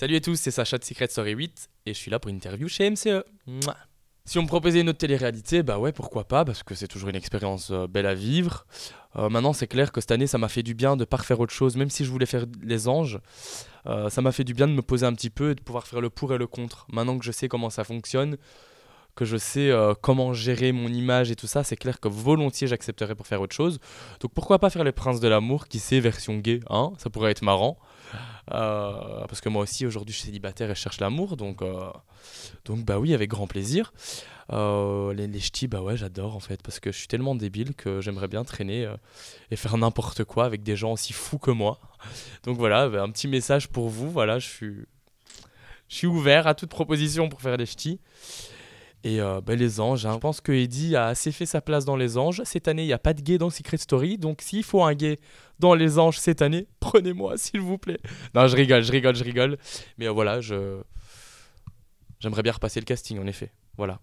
Salut à tous, c'est Sacha de Secret Story 8 et je suis là pour une interview chez MCE. Si on me proposait une autre télé-réalité, bah ouais, pourquoi pas, parce que c'est toujours une expérience euh, belle à vivre. Euh, maintenant, c'est clair que cette année, ça m'a fait du bien de ne pas refaire autre chose, même si je voulais faire les anges. Euh, ça m'a fait du bien de me poser un petit peu et de pouvoir faire le pour et le contre. Maintenant que je sais comment ça fonctionne, que je sais comment gérer mon image et tout ça, c'est clair que volontiers j'accepterais pour faire autre chose. Donc pourquoi pas faire les princes de l'amour, qui sait, version gay, hein, ça pourrait être marrant. Euh, parce que moi aussi, aujourd'hui, je suis célibataire et je cherche l'amour. Donc, euh, donc bah oui, avec grand plaisir. Euh, les, ch'tis, bah ouais, j'adore en fait. Parce que je suis tellement débile que j'aimerais bien traîner et faire n'importe quoi avec des gens aussi fous que moi. Donc voilà, bah, un petit message pour vous. Voilà, je suis, je suis ouvert à toute proposition pour faire les ch'tis. Et euh, bah, les anges, hein. je pense que Eddie a assez fait sa place dans les anges. Cette année, il n'y a pas de gay dans Secret Story. Donc s'il faut un gay dans les anges cette année, prenez-moi, s'il vous plaît. Non, je rigole, je rigole, je rigole. Mais euh, voilà, je... J'aimerais bien repasser le casting, en effet. Voilà.